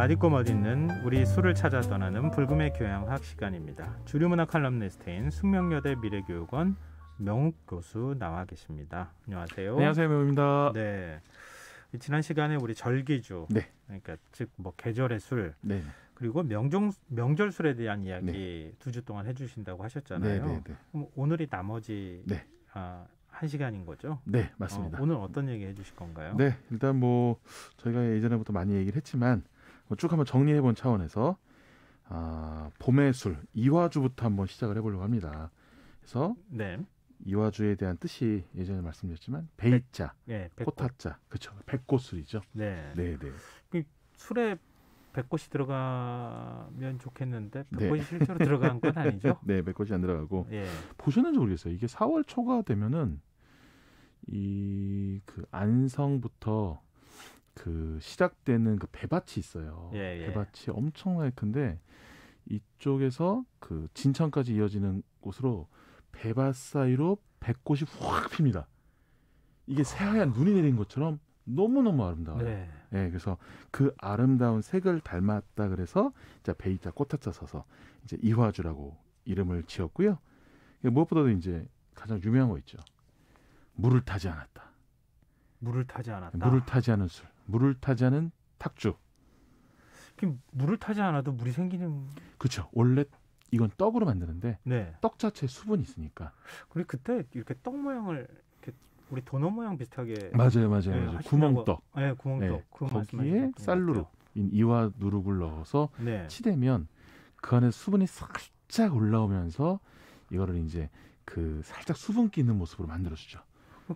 맛있고 멋있는 우리 술을 찾아 떠나는 불금의 교양학 시간입니다. 주류문화 칼럼니스트인 숙명여대 미래교육원 명욱 교수 나와 계십니다. 안녕하세요. 안녕하세요, 명욱입니다. 네. 지난 시간에 우리 절기주, 네. 그러니까 즉 뭐 계절의 술, 네. 그리고 명종 명절 술에 대한 이야기 네. 두주 동안 해주신다고 하셨잖아요. 네, 네, 네. 그럼 오늘이 나머지 아, 한 시간인 거죠? 네, 맞습니다. 어, 오늘 어떤 얘기 해주실 건가요? 네, 일단 뭐 저희가 예전에부터 많이 얘기를 했지만 뭐 쭉 한번 정리해본 차원에서 아, 봄의 술 이화주부터 한번 시작을 해보려고 합니다. 그래서 네. 이화주에 대한 뜻이 예전에 말씀드렸지만 베자 꽃화자, 그렇죠. 백꽃술이죠. 네. 네, 네, 네. 그 술에 백꽃이 들어가면 좋겠는데 네. 백꽃이 네. 실제로 들어간 건 아니죠? 네, 백꽃이 안 들어가고 예. 보셨는지 모르겠어요. 이게 4월 초가 되면은 이 그 안성부터 그 시작되는 그 배밭이 있어요. 예, 예. 배밭이 엄청나게 큰데 이쪽에서 그 진천까지 이어지는 곳으로 배밭 사이로 백꽃이 확 핍니다. 이게 새하얀 눈이 내린 것처럼 너무너무 아름다워요. 네. 예, 그래서 그 아름다운 색을 닮았다 그래서 자 베이자 꽃타자 서서 이제 이화주라고 이름을 지었고요. 무엇보다도 이제 가장 유명한 거 있죠. 물을 타지 않았다. 물을 타지 않았다. 물을 타지 않은 술. 물을 타지 않은 탁주. 물을 타지 않아도 물이 생기는. 그렇죠. 원래 이건 떡으로 만드는데 네. 떡 자체 수분이 있으니까. 그리고 그때 이렇게 떡 모양을 이렇게 우리 도넛 모양 비슷하게 맞아요, 맞아요, 네, 맞아요. 구멍떡. 거, 네, 구멍떡. 네, 거기에 쌀누룩, 이와 누룩을 넣어서 네. 치대면 그 안에 수분이 살짝 올라오면서 이거를 이제 그 살짝 수분기 는 모습으로 만들어주죠.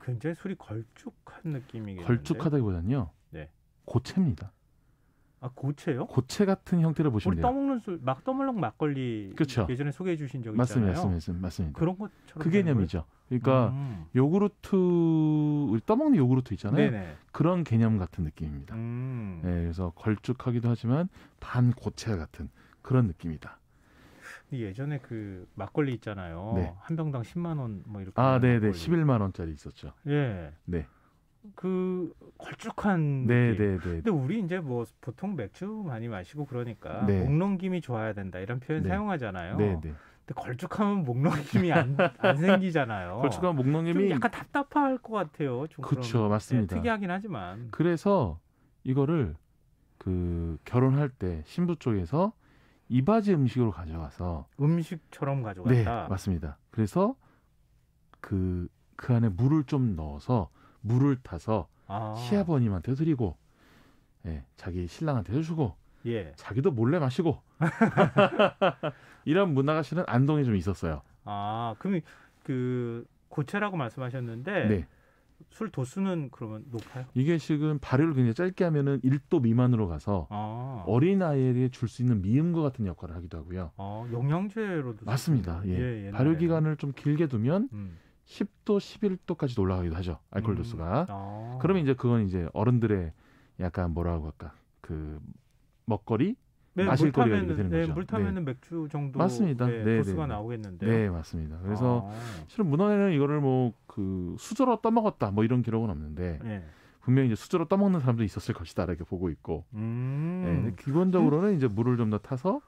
굉장히 술이 걸쭉한 느낌이겠는데. 걸쭉하다기보다는요. 고체입니다. 아 고체요? 고체 같은 형태를 보시면 우리 떠먹는 술, 막 떠먹는 막걸리 그렇죠. 예전에 소개해 주신 적 있잖아요. 맞습니다, 맞습니다, 그런 것처럼 그 개념이죠. 그러니까 음. 요구르트 우리 떠먹는 요구르트 있잖아요. 네네. 그런 개념 같은 느낌입니다. 음. 네, 그래서 걸쭉하기도 하지만 반 고체 같은 그런 느낌이다. 예전에 그 막걸리 있잖아요. 네. 한 병당 10만 원 뭐 이렇게. 아, 네, 네. 11만 원짜리 있었죠. 예. 네. 그 걸쭉한 네, 네, 네. 근데 우리 이제 뭐 보통 맥주 많이 마시고 그러니까 네. 목넘김이 좋아야 된다 이런 표현 네. 사용하잖아요. 네, 네. 근데 걸쭉하면 목넘김이 안, 안 생기잖아요. 걸쭉한 목넘김이 약간 답답할 것 같아요. 그렇죠, 맞습니다. 네, 특이하긴 하지만 그래서 이거를 그 결혼할 때 신부 쪽에서 이바지 음식으로 가져가서 음식처럼 가져갔다. 네, 맞습니다. 그래서 그그 그 안에 물을 좀 넣어서 물을 타서 아. 시아버님한테 드리고 예, 자기 신랑한테 해주고 예. 자기도 몰래 마시고 이런 문화가 실은 안동에 좀 있었어요. 아 그럼 그 고체라고 말씀하셨는데 네. 술 도수는 그러면 높아요? 이게 지금 발효를 굉장히 짧게 하면은 1도 미만으로 가서 아. 어린 아이에게 줄 수 있는 미음과 같은 역할을 하기도 하고요. 아, 영양제로도 맞습니다. 예. 예 발효 기간을 좀 길게 두면 음. 10도, 11도까지도 올라가기도 하죠. 알코올 음. 도수가. 아. 그러면 이제 그건 이제 어른들의 약간 뭐라고 할까? 그 먹거리 네, 마실거리가 되는 네, 거죠. 물 타면은 네. 맥주 정도 맞습니다. 네, 네, 도수가 네, 네. 나오겠는데. 네, 맞습니다. 그래서 아. 실은 문헌에는 이거를 뭐 그 수저로 떠먹었다 뭐 이런 기록은 없는데 네. 분명히 이제 수저로 떠먹는 사람도 있었을 것이다 이렇게 보고 있고 음. 기본적으로는 이제 물을 좀 더 타서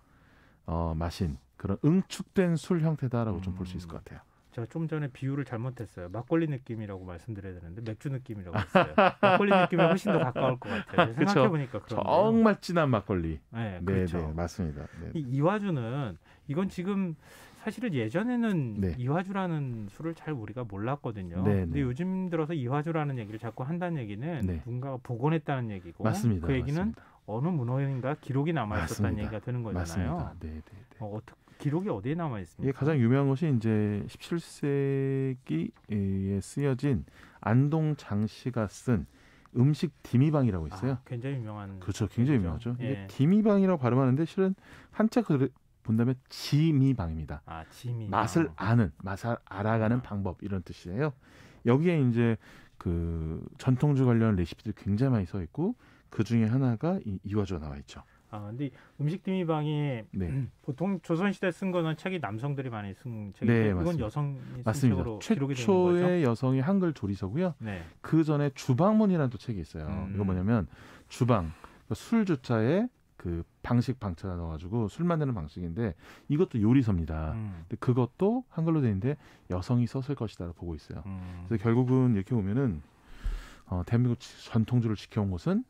어, 마신 그런 응축된 술 형태다라고 음. 좀볼 수 있을 것 음. 같아요. 제가 좀 전에 비유를 잘못했어요. 막걸리 느낌이라고 말씀드려야 되는데 맥주 느낌이라고 했어요. 막걸리 느낌이 훨씬 더 가까울 것 같아요. 생각해 보니까 그런 정말 진한 막걸리. 네, 네, 네 그렇죠. 네네, 맞습니다. 네네. 이 이화주는 이건 지금 사실은 예전에는 네. 이화주라는 술을 잘 우리가 몰랐거든요. 네네. 근데 네. 요즘 들어서 이화주라는 얘기를 자꾸 한다는 얘기는 네. 누군가가 복원했다는 얘기고 맞습니다. 그 얘기는 맞습니다. 어느 문헌인가 기록이 남아 있었다는 얘기가 되는 거잖아요. 맞습니다. 네, 네, 네. 어, 어떻게 기록이 어디에 남아 있습니까? 예, 가장 유명한 것이 이제 17세기에 쓰여진 안동 장씨가 쓴 음식 디미방이라고 있어요. 아, 굉장히 유명한. 그렇죠. 굉장히 유명하죠. 예. 이게 디미방이라고 발음하는데 실은 한자 그 본다면 지미방입니다. 아, 지미. 맛을 아는, 맛을 알아가는 아. 방법 이런 뜻이에요. 여기에 이제 그 전통주 관련 레시피들 굉장히 많이 써 있고 그 중에 하나가 이이화 나와 있죠. 아, 근데 음식 디미방이 네. 보통 조선시대 쓴 거는 책이 남성들이 많이 쓴 책인데 네, 이건 여성 맞습니다. 최초의 여성이 한글 조리서고요. 네. 그 전에 주방문이라는 또 책이 있어요. 음. 이거 뭐냐면 주방 그러니까 술 주차에 그 방식 방차 넣어가지고 술 만드는 방식인데 이것도 요리서입니다. 음. 근데 그것도 한글로 돼 있는데 여성이 썼을 것이다 보고 있어요. 음. 그래서 결국은 이렇게 보면은 어, 대한민국 전통주를 지켜온 곳은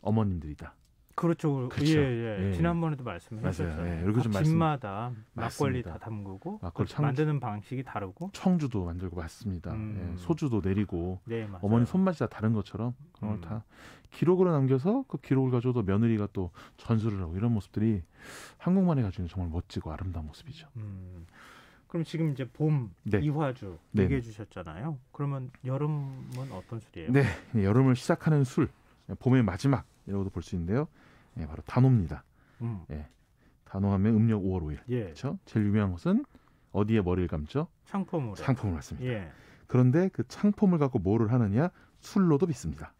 어머님들이다. 그렇죠. 그렇죠. 예, 예. 예. 지난번에도 예, 말씀 하셨어요. 예, 이 집마다 말씀... 막걸리 맞습니다. 다 담그고 막걸리 창... 만드는 방식이 다르고 청주도 만들고 맞습니다. 음. 예, 소주도 내리고 네, 어머니 손맛이 다 다른 것처럼 그런 걸다 음. 기록으로 남겨서 그 기록을 가져도 며느리가 또 전수를 하고 이런 모습들이 한국만이 가지는 정말 멋지고 아름다운 모습이죠. 음. 그럼 지금 이제 봄 네. 이화주 네. 얘기해 주셨잖아요. 그러면 여름은 어떤 술이에요? 네, 여름을 시작하는 술, 봄의 마지막 이라고도 볼 수 있는데요. 예, 바로 단호입니다. 음. 예. 단호하면 음력 5월 5일. 예. 그렇죠? 제일 유명한 것은 어디에 머리를 감죠? 창포물. 창포물 맞습니다. 예. 그런데 그 창포물 갖고 뭐를 하느냐? 술로도 빚습니다.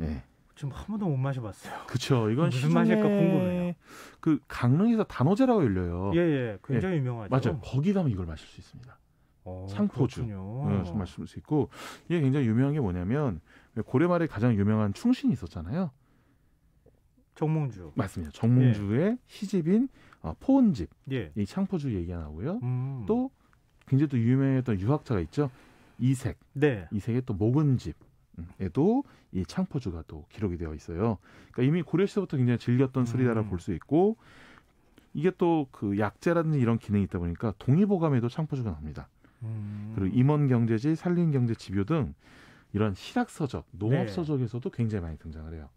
예. 지금 한 번도 못 마셔봤어요. 그렇죠. 이건 무슨 맛일까 궁금해요. 그 강릉에서 단호제라고 열려요. 예, 예. 굉장히 예. 유명하죠. 맞아요. 거기다 이걸 마실 수 있습니다. 어, 창포주. 네, 마실 수 있고 이게 굉장히 유명한 게 뭐냐면 고려 말에 가장 유명한 충신이 있었잖아요. 정몽주. 맞습니다. 정몽주의 예. 시집인 어, 포은집. 예. 이 창포주 얘기가 나오고요. 음. 또 굉장히 또 유명했던 유학자가 있죠. 이색. 네. 이색의 또 목은집. 에도 이 창포주가 또 기록이 되어 있어요. 그러니까 이미 고려 시대부터 굉장히 즐겼던 술이다라 음. 볼수 있고 이게 또 그 약재라든지 이런 기능이 있다 보니까 동의보감에도 창포주가 납니다 음. 그리고 임원 경제지, 산림 경제 지표 등 이런 실학서적, 농업서적에서도 네. 굉장히 많이 등장을 해요.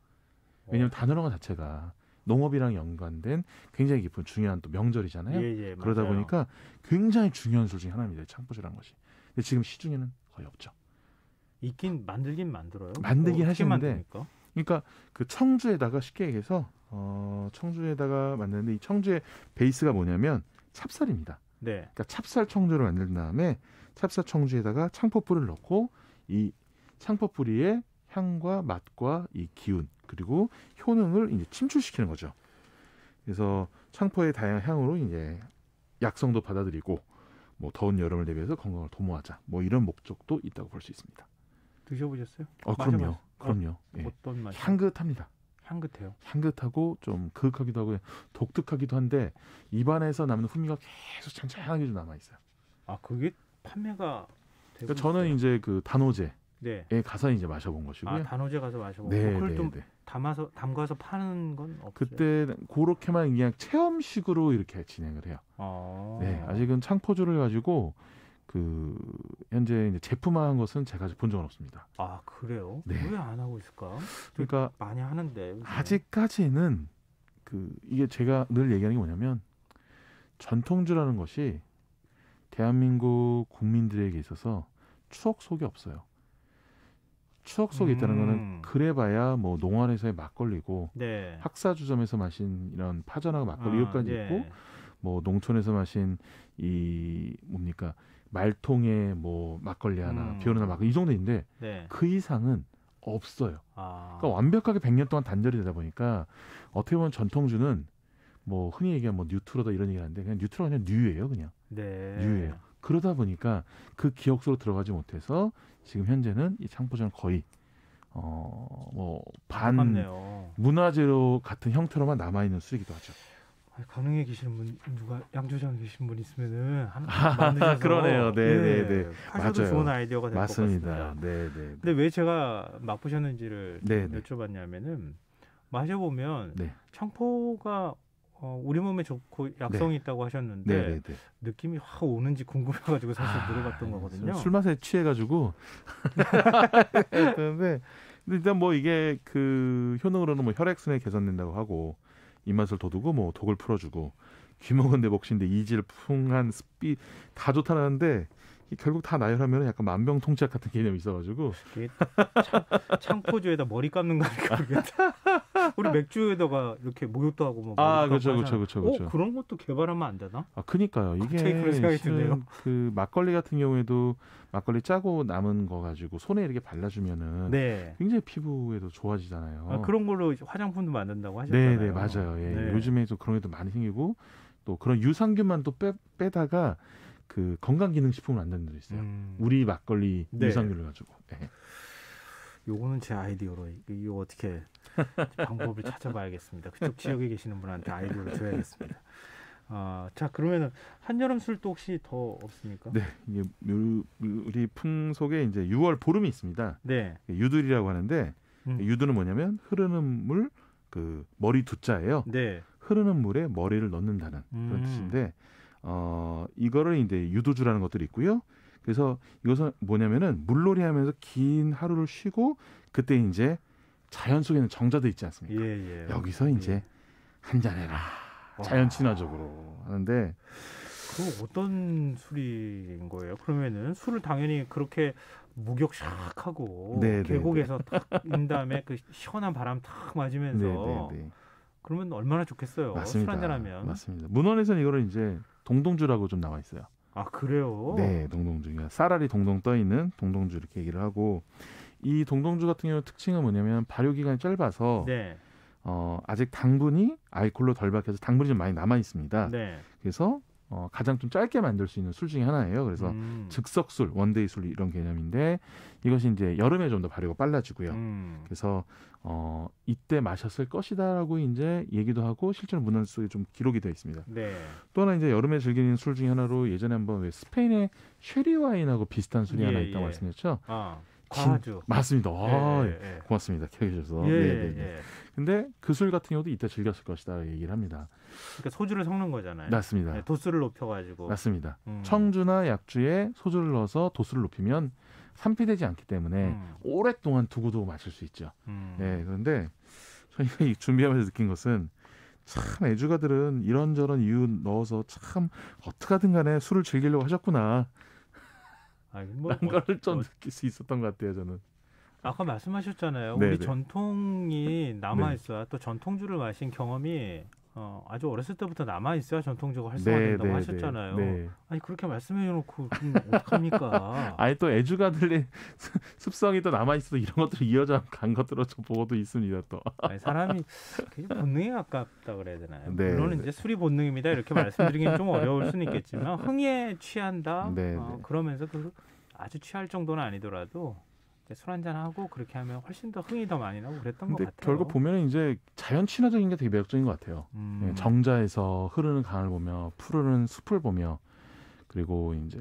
어. 왜냐하면 단어랑 자체가 농업이랑 연관된 굉장히 깊은 중요한 또 명절이잖아요. 예, 예, 그러다 맞아요. 보니까 굉장히 중요한 술 중에 하나입니다. 창포주라는 것이. 근데 지금 시중에는 거의 없죠. 있긴 만들긴 만들어요. 만들긴 하시는데. 만듭니까? 그러니까 그 청주에다가 쉽게 얘기해서 어 청주에다가 만드는데 이 청주의 베이스가 뭐냐면 찹쌀입니다. 네. 그러니까 찹쌀 청주를 만든 다음에 찹쌀 청주에다가 창포풀을 넣고 이 상포뿌리의 향과 맛과 이 기운 그리고 효능을 이제 침출시키는 거죠. 그래서 창포의 다양한 향으로 이제 약성도 받아들이고 뭐 더운 여름을 대비해서 건강을 도모하자 뭐 이런 목적도 있다고 볼 수 있습니다. 드셔보셨어요? 어, 그럼요, 맞아. 그럼요. 예. 어, 떤 맛? 향긋합니다. 향긋해요. 향긋하고 좀 그윽하기도 하고 독특하기도 한데 입안에서 남는 후미가 계속 잔잔하게 좀 남아 있어요. 아 그게 판매가 그러니까 저는 있어요. 이제 그 단호제 네. 예, 가서 이제 마셔본 것이고요. 아, 단호제 가서 마셔본. 네, 그걸 네, 좀 네. 담아서 담가서 파는 건 없어요. 그때 그렇게만 그냥 체험식으로 이렇게 진행을 해요. 아. 네, 아직은 창포주를 가지고 그 현재 이제 제품화한 것은 제가 본 적은 없습니다. 아 그래요? 네. 왜안 하고 있을까? 그러니까 많이 하는데 요즘. 아직까지는 그 이게 제가 늘 얘기하는 게 뭐냐면 전통주라는 것이 대한민국 국민들에게 있어서 추억 속이 없어요. 추억 속에 있다는 거는 음. 그래봐야 뭐농안에서의 막걸리고 네. 학사주점에서 마신 이런 파전하고 막걸리 이것까지 아, 네. 있고 뭐 농촌에서 마신 이 뭡니까 말통에 뭐 막걸리 하나 음. 비오는 막걸리 이 정도인데 네. 그 이상은 없어요. 아. 그러니까 완벽하게 100년 동안 단절이 되다 보니까 어떻게 보면 전통주는 뭐 흔히 얘기하면 뭐 뉴트로다 이런 얘기를 하는데 그냥 뉴트로가 그냥 뉴예요, 그냥. 네. 뉴예요. 그러다 보니까 그 기억 속으로 들어가지 못해서 지금 현재는 이 창포전 거의 어뭐 반 문화재로 같은 형태로만 남아 있는 수이기도 하죠. 아, 강릉에 계시는 분 누가 양조장에 계신 분 있으면은 한번 그러네요. 네네네. 네, 네, 예, 네. 맞아요. 좋은 아이디어가 될 것 같습니다. 네네. 네, 근데 왜 제가 맛보셨는지를 네네. 여쭤봤냐면은 마셔보면 뭐 네. 청포가 어, 우리 몸에 좋고 약성이 네. 있다고 하셨는데 네네네. 네, 네. 느낌이 확 오는지 궁금해가지고 사실 아, 물어봤던 거거든요. 술 맛에 취해가지고 그런데 일단 뭐 이게 그 효능으로는 뭐 혈액순환이 개선된다고 하고 입맛을 돋우고 뭐 독을 풀어주고 귀먹은 내 몫인데 이질 풍한 습비 다 좋다는데 결국 다 나열하면 약간 만병통치약 같은 개념이 있어가지고 창, 포주에다 머리 감는 거니까 우리 맥주에다가 이렇게 목욕도 하고 뭐 아, 그렇죠, 그렇죠, 그렇죠, 어, 그렇죠. 그런 것도 개발하면 안 되나? 아, 그니까요. 이게 그그 막걸리 같은 경우에도 막걸리 짜고 남은 거 가지고 손에 이렇게 발라주면은 네. 굉장히 피부에도 좋아지잖아요. 아, 그런 걸로 화장품도 만든다고 하셨잖아요. 네, 네, 맞아요. 예. 네. 요즘에 도 그런 게도 많이 생기고 또 그런 유산균만 또 빼, 빼다가 그 건강기능식품을 만드는 데도 있어요. 음. 우리 막걸리 네. 유산균을 가지고. 네. 요거는 제 아이디어로 이거 어떻게 방법을 찾아봐야겠습니다. 그쪽 지역에 계시는 분한테 아이디어를 줘야겠습니다. 아, 자 그러면은 한여름 술도 혹시 더 없습니까? 네, 이게 우리 풍속에 이제 6월 보름이 있습니다. 네, 유들이라고 하는데 음. 유두는 뭐냐면 흐르는 물 그 머리 두자예요. 네, 흐르는 물에 머리를 넣는다는 그런 음. 뜻인데 어 이거를 이제 유두주라는 것들이 있고요. 그래서 이것은 뭐냐면은 물놀이 하면서 긴 하루를 쉬고 그때 이제 자연 속에는 정자도 있지 않습니까? 예, 예. 여기서 예. 이제 예. 한잔 해라. 자연 친화적으로 하는데 그 어떤 술인 거예요? 그러면은 술을 당연히 그렇게 목욕 샥 하고 네네 계곡에서 네. 탁인 다음에 그 시원한 바람 탁 맞으면서 네네 네, 네. 그러면 얼마나 좋겠어요. 술 한잔 하면 맞습니다. 문헌에서는 이거를 이제 동동주라고 좀 나와 있어요. 아 그래요? 네, 동동주가 쌀알이 동동 떠 있는 동동주 이렇게 얘기를 하고 이 동동주 같은 경우 특징은 뭐냐면 발효 기간이 짧아서 네. 어, 아직 당분이 알콜로 덜 박혀서 당분이 좀 많이 남아 있습니다. 네. 그래서 어, 가장 좀 짧게 만들 수 있는 술 중에 하나예요. 그래서 음. 즉석술, 원데이 술 이런 개념인데 이것이 이제 여름에 좀 더 발효가 빨라지고요. 음. 그래서 어, 이때 마셨을 것이다라고 이제 얘기도 하고 실제로 문헌 속에 좀 기록이 되어 있습니다. 네. 또 하나 이제 여름에 즐기는 술 중에 하나로 예전에 한번 왜 스페인의 쉐리 와인하고 비슷한 술이 예, 하나 있다고 예. 말씀드렸죠. 아. 과주. 맞습니다. 아, 예, 예, 예. 예. 고맙습니다. 캐주셔서. 네, 예, 네, 네. 근데 그 술 같은 경우도 이때 즐겼을 것이다 얘기를 합니다. 그러니까 소주를 섞는 거잖아요. 맞습니다. 네, 도수를 높여가지고. 맞습니다. 음. 청주나 약주에 소주를 넣어서 도수를 높이면 산피되지 않기 때문에 음. 오랫동안 두고도 마실 수 있죠. 음. 네, 그런데 저희가 준비하면서 느낀 것은 참 애주가들은 이런저런 이유 넣어서 참 어떻게든 간에 술을 즐기려고 하셨구나. 아, 뭐, 뭐 거를 좀 뭐 느낄 수 있었던 것 같아요 저는. 아까 말씀하셨잖아요. 네네. 우리 전통이 남아 있어야 네. 또 전통주를 마신 경험이 어, 아주 어렸을 때부터 남아 있어야 전통적으로 활성화된다고 네, 네, 네, 하셨잖아요. 네. 아니 그렇게 말씀해놓고 어떡합니까? 아니 또 애주가들의 습성이 또 남아 있어도 이런 것들을 이어져 간 것들로 저 보고도 있습니다 또. 아니, 사람이 굉장히 본능에 가깝다 그래야 되나요? 네, 물론 이제 네. 수리 본능입니다 이렇게 말씀드리기는 좀 어려울 수는 있겠지만 흥에 취한다 어, 그러면서 그 아주 취할 정도는 아니더라도 이렇술 한 잔 하고 그렇게 하면 훨씬 더 흥이 더 많이 나고 그랬던 것 같아요. 결국 보면 이제 자연 친화적인 게 되게 매력적인 것 같아요. 예, 음. 정자에서 흐르는 강을 보며 푸르는 숲을 보며 그리고 이제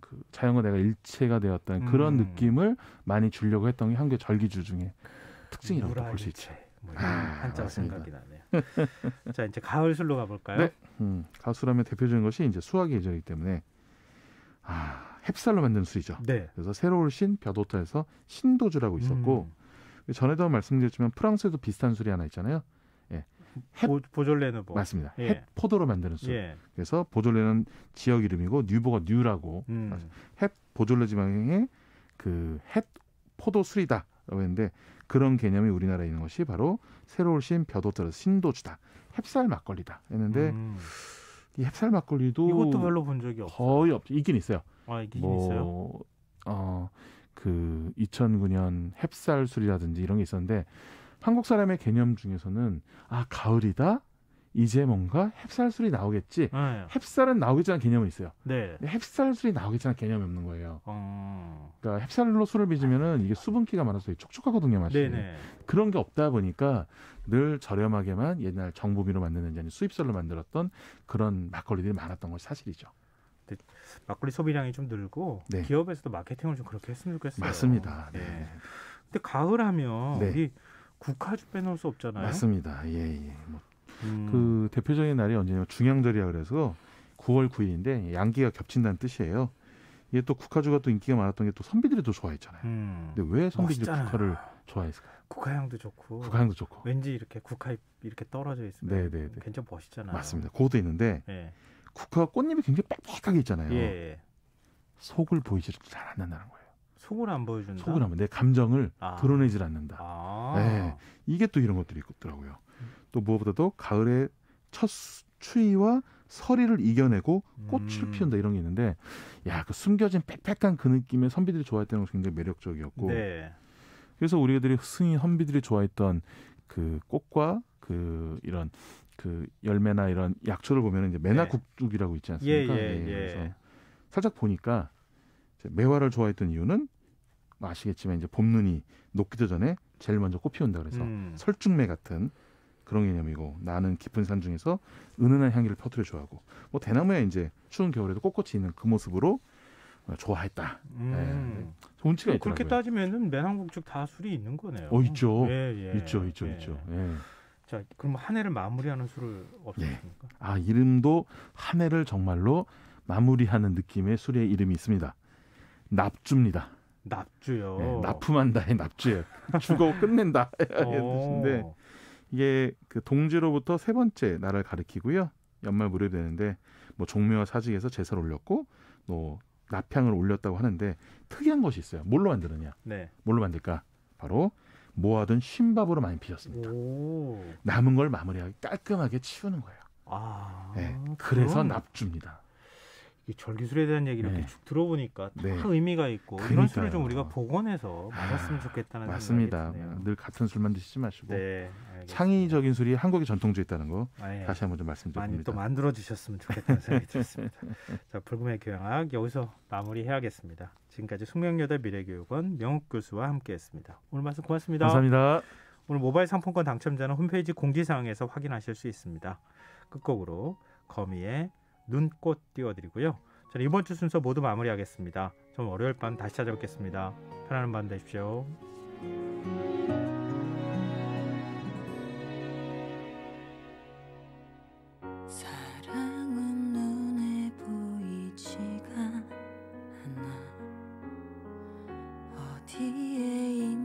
그 자연과 내가 일체가 되었던 음. 그런 느낌을 많이 주려고 했던 게 한국의 절기주 중에 특징이라고 볼 수 있죠. 그 뭐 아, 한자 생각이 나네요. 자 이제 가을 술로 가볼까요? 네, 음, 가을 술하면 대표적인 것이 이제 수학 계절이기 때문에 아. 햅쌀로 만든 술이죠. 네. 그래서 새로울신 벼도타에서 신도주라고 있었고 음. 전에도 말씀드렸지만 프랑스에도 비슷한 술이 하나 있잖아요. 예. 햅, 보졸레는 뭐. 맞습니다. 예. 햅 포도로 만드는 술. 예. 그래서 보졸레는 지역 이름이고 뉴보가 뉴라고 음. 햅 보졸레 지방의 그 햇 포도 술이다. 라고 했는데 그런 개념이 우리나라에 있는 것이 바로 새로울신 벼도타라 신도주다. 햅쌀 막걸리다. 했는데 음. 이 햅쌀 막걸리도 이것도 별로 본 적이 없어요. 거의 없죠. 있긴 있어요. 아, 이게 뭐, 있어요? 어, 그 2009년 햅쌀술이라든지 이런 게 있었는데 한국 사람의 개념 중에서는 아 가을이다 이제 뭔가 햅쌀술이 나오겠지 네. 햅쌀은 나오겠지라는 개념은 있어요 네. 햅쌀술이 나오겠지라는 개념이 없는 거예요 어... 그러니까 햅쌀로 술을 빚으면 이게 수분기가 많아서 촉촉하거든요 맛이 네네. 그런 게 없다 보니까 늘 저렴하게만 옛날 정보비로 만드는지 아 수입설로 만들었던 그런 막걸리들이 많았던 것이 사실이죠 막걸리 소비량이 좀 늘고 네. 기업에서도 마케팅을 좀 그렇게 했으면 좋겠어요. 맞습니다. 네. 네. 근데 가을 하면 네. 우리 국화주 빼놓을 수 없잖아요. 맞습니다. 예, 예. 뭐 음. 그 대표적인 날이 언제냐면 중양절이라 그래서 9월 9일인데 양기가 겹친다는 뜻이에요. 이게 또 국화주가 또 인기가 많았던 게 또 선비들이 또 좋아했잖아요. 음. 근데 왜 선비들이 멋있잖아 국화를 좋아했을까요? 국화향도 좋고. 국화향도 좋고. 왠지 이렇게 국화 이렇게 떨어져 있으면 네네네. 굉장 네, 네. 멋있잖아요. 맞습니다. 그것도 있는데 네. 국화 그 꽃잎이 굉장히 빽빽하게 있잖아요. 예. 속을 보이지를 잘 않는다는 거예요. 속을 안 보여준다. 속을 하면 내 감정을 아. 드러내질 않는다. 아. 네. 이게 또 이런 것들이 있더라고요. 또 무엇보다도 가을의 첫 추위와 서리를 이겨내고 꽃을 음. 피운다 이런 게 있는데 야그 숨겨진 빽빽한 그 느낌에 선비들이 좋아했던 것이 굉장히 매력적이었고 네. 그래서 우리들이 애 흔히 선비들이 좋아했던 그 꽃과 그 이런 그 열매나 이런 약초를 보면 이제 매나국죽이라고 예. 있지 않습니까? 예, 예, 예, 예. 그래서 살짝 보니까 매화를 좋아했던 이유는 뭐 아시겠지만 이제 봄눈이 녹기도 전에 제일 먼저 꽃피운다 그래서 음. 설중매 같은 그런 개념이고 나는 깊은 산 중에서 은은한 향기를 퍼뜨려 좋아하고 뭐대나무에 이제 추운 겨울에도 꽃꽃이 있는 그 모습으로 좋아했다. 음. 네. 좋 치가 있더라고요. 그렇게 따지면은 매나국죽다 술이 있는 거네요. 어 있죠. 예, 예. 있죠, 있죠, 예. 있죠. 예. 자, 그럼 한 해를 마무리하는 술을 없습니까? 예. 네. 아, 이름도 한 해를 정말로 마무리하는 느낌의 술의 이름이 있습니다. 납주입니다. 납주요. 네, 납품한다의 납주예요. 주고 끝낸다. 뜻인데 이게 그 동지로부터 세 번째 나라 가리키고요. 연말 무렵되는데 뭐 종묘와 사직에서 제사를 올렸고 뭐 납향을 올렸다고 하는데 특이한 것이 있어요. 뭘로 만드느냐? 네. 뭘로 만들까? 바로 모아둔 흰밥으로 많이 피셨습니다 남은 걸 마무리하기 깔끔하게 치우는 거예요. 아, 네, 그래서 납줍니다 절기술에 대한 얘기를 네. 이렇게 쭉 들어보니까 다 네. 의미가 있고 그러니까요. 이런 술을 좀 우리가 복원해서 마셨으면 좋겠다는 아, 맞습니다. 늘 같은 술만 드시지 마시고 네, 창의적인 술이 한국의 전통주에 있다는 거 아, 예. 다시 한번 좀 말씀드립니다. 많이 또 만들어 주셨으면 좋겠다는 생각이 들었습니다. 자, 불금의 교양학 여기서 마무리해야겠습니다. 지금까지 숙명여대 미래교육원 명욱 교수와 함께했습니다. 오늘 말씀 고맙습니다. 감사합니다. 오늘 모바일 상품권 당첨자는 홈페이지 공지사항에서 확인하실 수 있습니다. 끝곡으로 거미의 눈꽃 띄워드리고요. 저는 이번 주 순서 모두 마무리하겠습니다. 저는 월요일 밤 다시 찾아뵙겠습니다. 편안한 밤 되십시오.